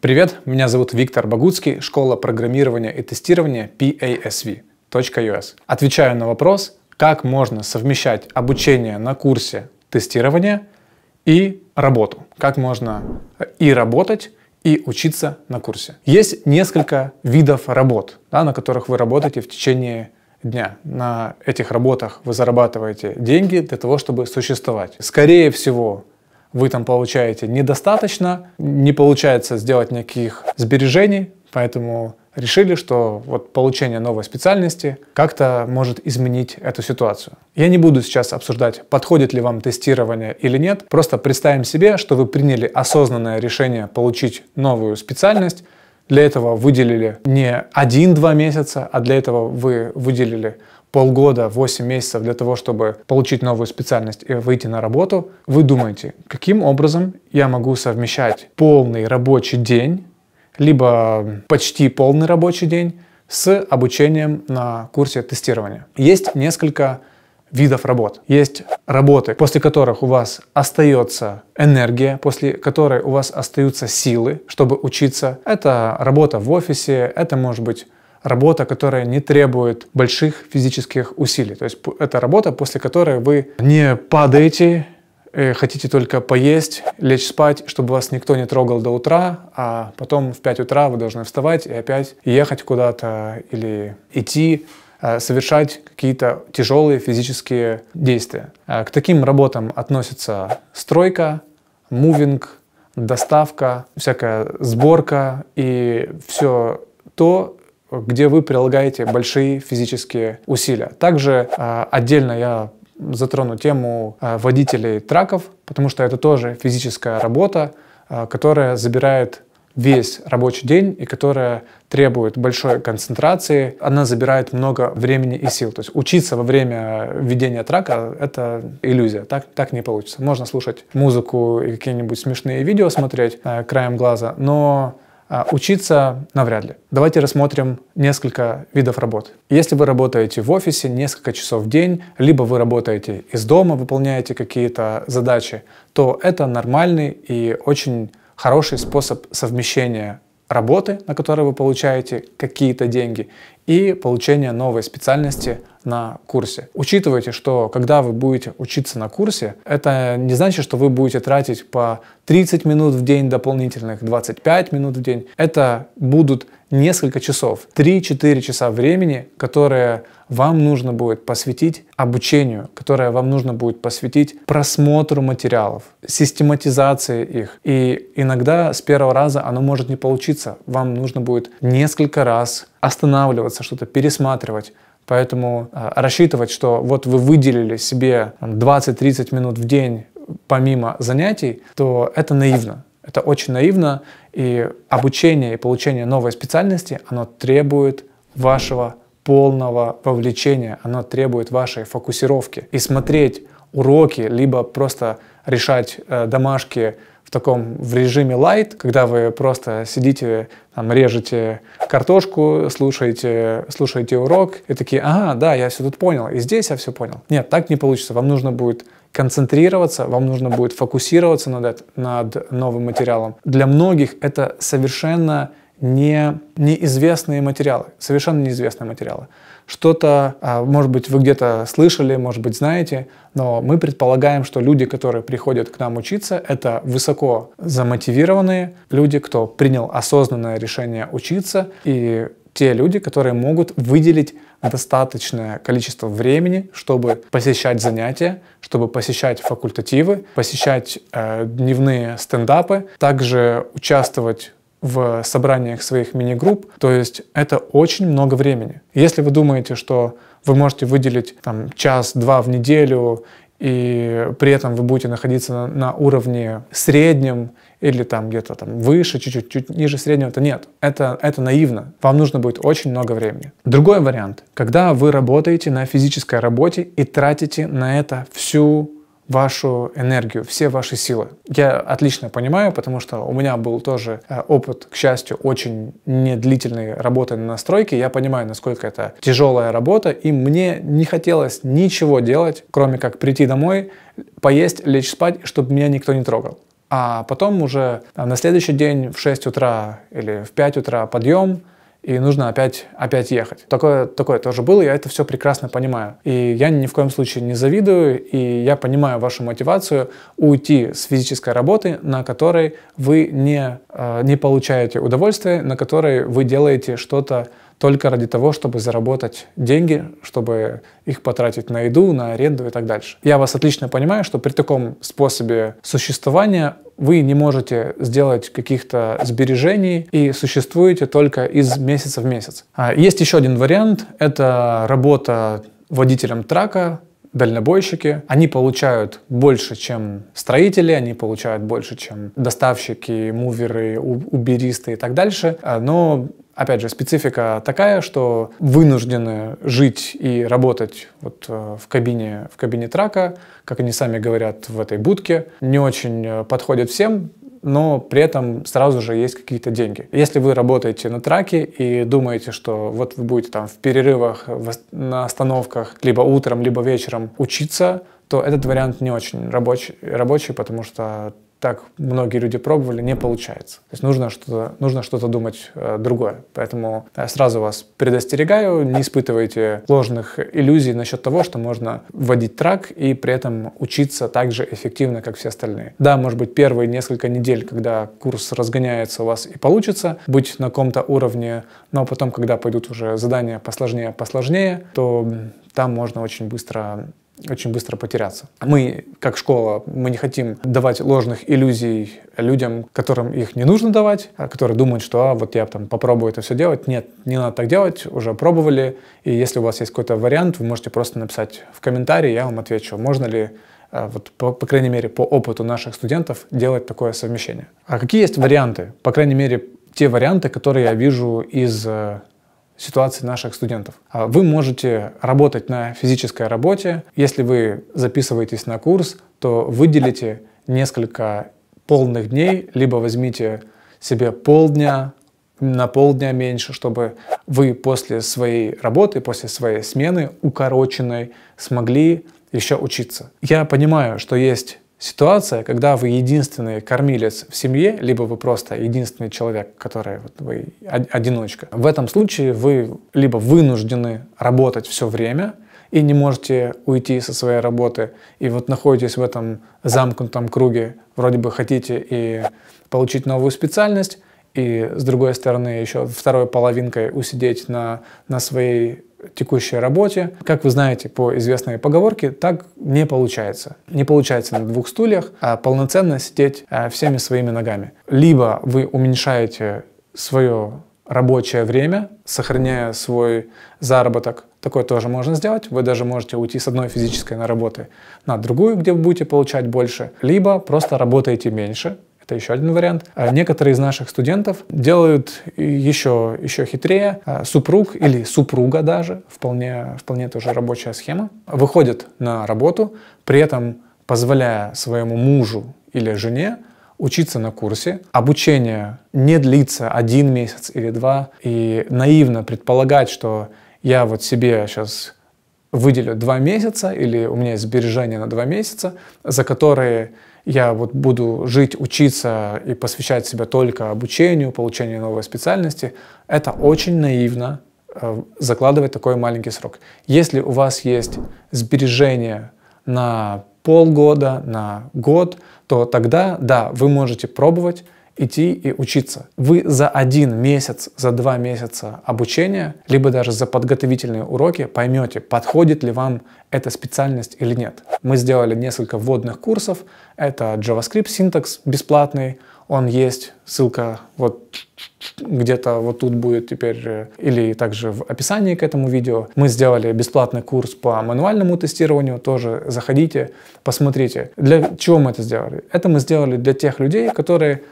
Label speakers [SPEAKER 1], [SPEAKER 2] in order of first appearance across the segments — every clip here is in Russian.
[SPEAKER 1] Привет, меня зовут Виктор Багуцкий, школа программирования и тестирования PASV.us. Отвечаю на вопрос, как можно совмещать обучение на курсе тестирования и работу. Как можно э, и работать, и учиться на курсе. Есть несколько видов работ, да, на которых вы работаете в течение дня. На этих работах вы зарабатываете деньги для того, чтобы существовать. Скорее всего, вы там получаете недостаточно, не получается сделать никаких сбережений, поэтому решили, что вот получение новой специальности как-то может изменить эту ситуацию. Я не буду сейчас обсуждать, подходит ли вам тестирование или нет, просто представим себе, что вы приняли осознанное решение получить новую специальность, для этого выделили не 1-2 месяца, а для этого вы выделили полгода, 8 месяцев для того, чтобы получить новую специальность и выйти на работу, вы думаете, каким образом я могу совмещать полный рабочий день, либо почти полный рабочий день с обучением на курсе тестирования. Есть несколько видов работ. Есть работы, после которых у вас остается энергия, после которой у вас остаются силы, чтобы учиться. Это работа в офисе, это может быть работа, которая не требует больших физических усилий. То есть это работа, после которой вы не падаете, э, хотите только поесть, лечь спать, чтобы вас никто не трогал до утра, а потом в 5 утра вы должны вставать и опять ехать куда-то или идти, э, совершать какие-то тяжелые физические действия. Э, к таким работам относятся стройка, мувинг, доставка, всякая сборка и все то, где вы прилагаете большие физические усилия. Также а, отдельно я затрону тему а, водителей траков, потому что это тоже физическая работа, а, которая забирает весь рабочий день и которая требует большой концентрации, она забирает много времени и сил. То есть учиться во время ведения трака — это иллюзия, так, так не получится. Можно слушать музыку и какие-нибудь смешные видео смотреть э, краем глаза, но а, учиться навряд ли. Давайте рассмотрим несколько видов работ. Если вы работаете в офисе несколько часов в день, либо вы работаете из дома, выполняете какие-то задачи, то это нормальный и очень хороший способ совмещения работы, на которой вы получаете какие-то деньги, и получение новой специальности на курсе. Учитывайте, что когда вы будете учиться на курсе, это не значит, что вы будете тратить по 30 минут в день дополнительных, 25 минут в день. Это будут несколько часов, 3-4 часа времени, которые вам нужно будет посвятить обучению, которое вам нужно будет посвятить просмотру материалов, систематизации их. И иногда с первого раза оно может не получиться. Вам нужно будет несколько раз останавливаться, придется что-то пересматривать. Поэтому э, рассчитывать, что вот вы выделили себе 20-30 минут в день помимо занятий, то это наивно. Это очень наивно, и обучение и получение новой специальности, оно требует вашего полного вовлечения, оно требует вашей фокусировки. И смотреть уроки, либо просто решать э, домашки в таком в режиме light, когда вы просто сидите, там, режете картошку, слушаете, слушаете урок и такие, ага, да, я все тут понял, и здесь я все понял. Нет, так не получится. Вам нужно будет концентрироваться, вам нужно будет фокусироваться над, над новым материалом. Для многих это совершенно не, неизвестные материалы, совершенно неизвестные материалы. Что-то, а, может быть, вы где-то слышали, может быть, знаете, но мы предполагаем, что люди, которые приходят к нам учиться, это высоко замотивированные люди, кто принял осознанное решение учиться, и те люди, которые могут выделить достаточное количество времени, чтобы посещать занятия, чтобы посещать факультативы, посещать э, дневные стендапы, также участвовать в собраниях своих мини-групп. То есть это очень много времени. Если вы думаете, что вы можете выделить там час-два в неделю, и при этом вы будете находиться на, на уровне среднем или там где-то там выше, чуть-чуть чуть ниже среднего, то нет, это, это наивно. Вам нужно будет очень много времени. Другой вариант, когда вы работаете на физической работе и тратите на это всю вашу энергию, все ваши силы. Я отлично понимаю, потому что у меня был тоже э, опыт, к счастью, очень недлительной работы на настройке. Я понимаю, насколько это тяжелая работа, и мне не хотелось ничего делать, кроме как прийти домой, поесть, лечь спать, чтобы меня никто не трогал. А потом уже э, на следующий день в 6 утра или в 5 утра подъем – и нужно опять, опять ехать. Такое, такое тоже было, я это все прекрасно понимаю. И я ни в коем случае не завидую, и я понимаю вашу мотивацию уйти с физической работы, на которой вы не, э, не получаете удовольствие, на которой вы делаете что-то только ради того, чтобы заработать деньги, чтобы их потратить на еду, на аренду и так дальше. Я вас отлично понимаю, что при таком способе существования вы не можете сделать каких-то сбережений и существуете только из месяца в месяц. А есть еще один вариант, это работа водителем трака, дальнобойщики. Они получают больше, чем строители, они получают больше, чем доставщики, муверы, уберисты и так дальше. А, но опять же, специфика такая, что вынуждены жить и работать вот э, в кабине, в кабине трака, как они сами говорят, в этой будке. Не очень э, подходит всем, но при этом сразу же есть какие-то деньги. Если вы работаете на траке и думаете, что вот вы будете там в перерывах, на остановках, либо утром, либо вечером учиться, то этот вариант не очень рабочий, рабочий потому что так многие люди пробовали, не получается. То есть нужно что-то, нужно что-то думать э, другое. Поэтому э, сразу вас предостерегаю, не испытывайте ложных иллюзий насчет того, что можно вводить трак и при этом учиться так же эффективно, как все остальные. Да, может быть, первые несколько недель, когда курс разгоняется у вас и получится, быть на каком-то уровне, но потом, когда пойдут уже задания посложнее, посложнее, то там можно очень быстро очень быстро потеряться. Мы, как школа, мы не хотим давать ложных иллюзий людям, которым их не нужно давать, а которые думают, что а, вот я там попробую это все делать. Нет, не надо так делать, уже пробовали, и если у вас есть какой-то вариант, вы можете просто написать в комментарии, я вам отвечу, можно ли э, вот, по, по крайней мере, по опыту наших студентов делать такое совмещение. А какие есть варианты? По крайней мере, те варианты, которые я вижу из э, ситуации наших студентов. А вы можете работать на физической работе. Если вы записываетесь на курс, то выделите несколько полных дней, либо возьмите себе полдня, на полдня меньше, чтобы вы после своей работы, после своей смены укороченной смогли еще учиться. Я понимаю, что есть Ситуация, когда вы единственный кормилец в семье, либо вы просто единственный человек, который вот, вы одиночка. В этом случае вы либо вынуждены работать все время и не можете уйти со своей работы, и вот находитесь в этом замкнутом круге, вроде бы хотите и получить новую специальность, и с другой стороны еще второй половинкой усидеть на, на своей текущей работе. Как вы знаете по известной поговорке, так не получается. Не получается на двух стульях а полноценно сидеть а, всеми своими ногами. Либо вы уменьшаете свое рабочее время, сохраняя свой заработок. Такое тоже можно сделать. Вы даже можете уйти с одной физической на работы на другую, где вы будете получать больше. Либо просто работаете меньше, это еще один вариант. А некоторые из наших студентов делают еще, еще хитрее. А супруг или супруга даже, вполне, вполне тоже рабочая схема, выходит на работу, при этом позволяя своему мужу или жене учиться на курсе. Обучение не длится один месяц или два. И наивно предполагать, что я вот себе сейчас выделю два месяца, или у меня есть сбережения на два месяца, за которые я вот буду жить, учиться и посвящать себя только обучению, получению новой специальности, это очень наивно э, закладывать такой маленький срок. Если у вас есть сбережения на полгода, на год, то тогда, да, вы можете пробовать идти и учиться. Вы за один месяц, за два месяца обучения, либо даже за подготовительные уроки поймете, подходит ли вам эта специальность или нет. Мы сделали несколько вводных курсов. Это JavaScript синтакс бесплатный, он есть, ссылка вот где-то вот тут будет теперь э, или также в описании к этому видео. Мы сделали бесплатный курс по мануальному тестированию, тоже заходите, посмотрите. Для чего мы это сделали? Это мы сделали для тех людей, которые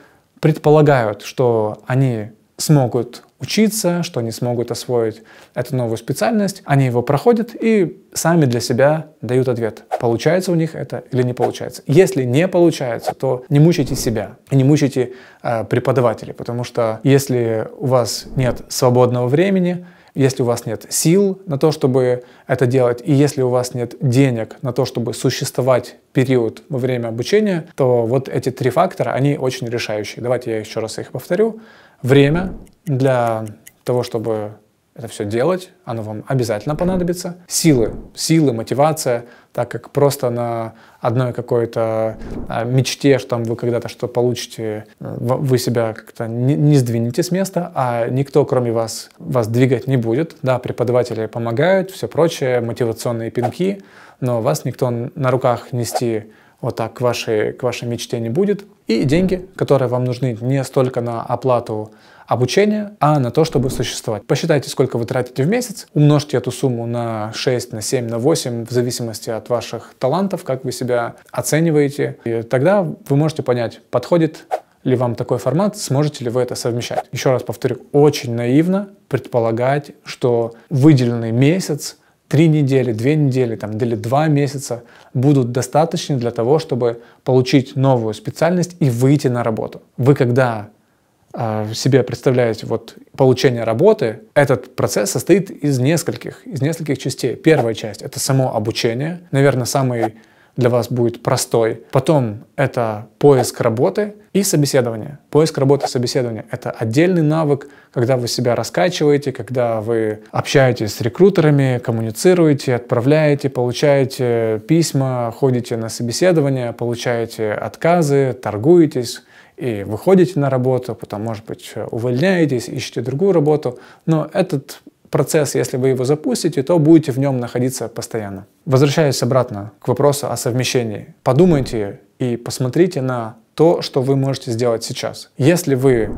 [SPEAKER 1] предполагают, что они смогут учиться, что они смогут освоить эту новую специальность. Они его проходят и сами для себя дают ответ, получается у них это или не получается. Если не получается, то не мучайте себя, не мучайте э, преподавателей, потому что если у вас нет свободного времени, если у вас нет сил на то, чтобы это делать, и если у вас нет денег на то, чтобы существовать период во время обучения, то вот эти три фактора, они очень решающие. Давайте я еще раз их повторю. Время для того, чтобы это все делать, оно вам обязательно понадобится. Силы, силы, мотивация, так как просто на одной какой-то а, мечте, что там вы когда-то что получите, вы себя как-то не, не сдвинете с места, а никто, кроме вас, вас двигать не будет. Да, преподаватели помогают, все прочее, мотивационные пинки, но вас никто на руках нести вот так к вашей, к вашей мечте не будет. И деньги, которые вам нужны не столько на оплату обучение, а на то, чтобы существовать. Посчитайте, сколько вы тратите в месяц, умножьте эту сумму на 6, на 7, на 8, в зависимости от ваших талантов, как вы себя оцениваете. И тогда вы можете понять, подходит ли вам такой формат, сможете ли вы это совмещать. Еще раз повторю, очень наивно предполагать, что выделенный месяц три недели, две недели там, или два месяца будут достаточны для того, чтобы получить новую специальность и выйти на работу. Вы когда а, себе представляете вот получение работы, этот процесс состоит из нескольких, из нескольких частей. Первая часть — это само обучение, наверное, самый для вас будет простой. Потом это поиск работы и собеседование. Поиск работы, собеседование — это отдельный навык, когда вы себя раскачиваете, когда вы общаетесь с рекрутерами, коммуницируете, отправляете, получаете письма, ходите на собеседование, получаете отказы, торгуетесь — и выходите на работу, потом, может быть, увольняетесь, ищете другую работу, но этот процесс, если вы его запустите, то будете в нем находиться постоянно. Возвращаясь обратно к вопросу о совмещении, подумайте и посмотрите на то, что вы можете сделать сейчас. Если вы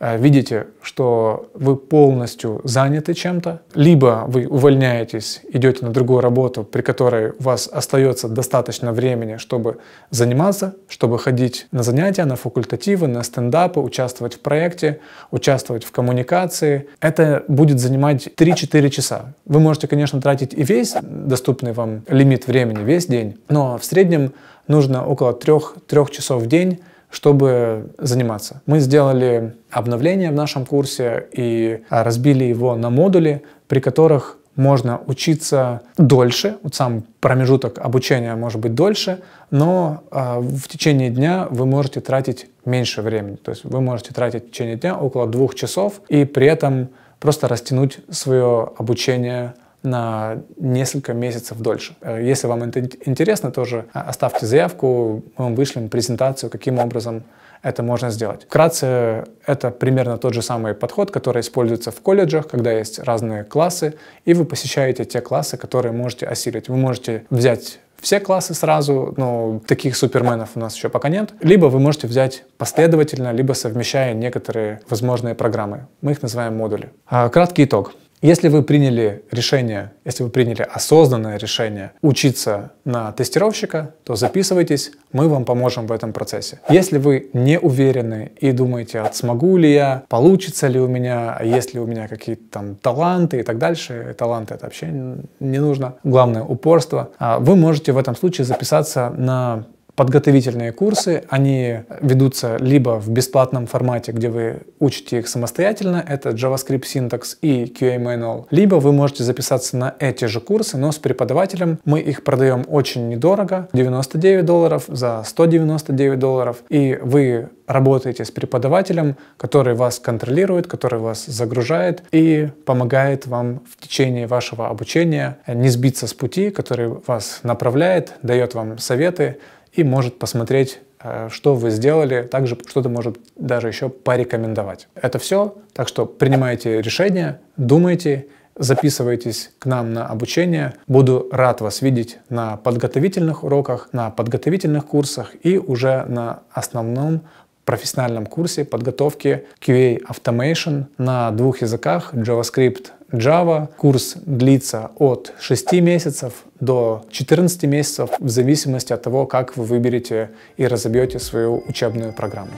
[SPEAKER 1] Э, видите, что вы полностью заняты чем-то, либо вы увольняетесь, идете на другую работу, при которой у вас остается достаточно времени, чтобы заниматься, чтобы ходить на занятия, на факультативы, на стендапы, участвовать в проекте, участвовать в коммуникации. Это будет занимать 3-4 часа. Вы можете, конечно, тратить и весь доступный вам лимит времени, весь день, но в среднем нужно около 3-3 часов в день чтобы заниматься. Мы сделали обновление в нашем курсе и а, разбили его на модули, при которых можно учиться дольше, вот сам промежуток обучения может быть дольше, но э, в течение дня вы можете тратить меньше времени. То есть вы можете тратить в течение дня около двух часов и при этом просто растянуть свое обучение на несколько месяцев дольше. Э, если вам это интересно, тоже э, оставьте заявку, мы вам вышлем презентацию, каким образом это можно сделать. Вкратце, это примерно тот же самый подход, который используется в колледжах, когда есть разные классы, и вы посещаете те классы, которые можете осилить. Вы можете взять все классы сразу, но таких суперменов у нас еще пока нет. Либо вы можете взять последовательно, либо совмещая некоторые возможные программы. Мы их называем модули. А, краткий итог. Если вы приняли решение, если вы приняли осознанное решение учиться на тестировщика, то записывайтесь, мы вам поможем в этом процессе. Если вы не уверены и думаете, а смогу ли я, получится ли у меня, а есть ли у меня какие-то там таланты и так дальше, таланты это вообще не нужно, главное упорство, а вы можете в этом случае записаться на подготовительные курсы, они ведутся либо в бесплатном формате, где вы учите их самостоятельно, это JavaScript Syntax и QA Manual, либо вы можете записаться на эти же курсы, но с преподавателем. Мы их продаем очень недорого, 99 долларов за 199 долларов, и вы работаете с преподавателем, который вас контролирует, который вас загружает и помогает вам в течение вашего обучения не сбиться с пути, который вас направляет, дает вам советы, и может посмотреть, э, что вы сделали, также что-то может даже еще порекомендовать. Это все, так что принимайте решения, думайте, записывайтесь к нам на обучение. Буду рад вас видеть на подготовительных уроках, на подготовительных курсах и уже на основном профессиональном курсе подготовки QA Automation на двух языках JavaScript Java. Курс длится от 6 месяцев до 14 месяцев в зависимости от того, как вы выберете и разобьете свою учебную программу.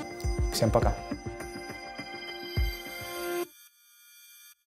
[SPEAKER 1] Всем пока!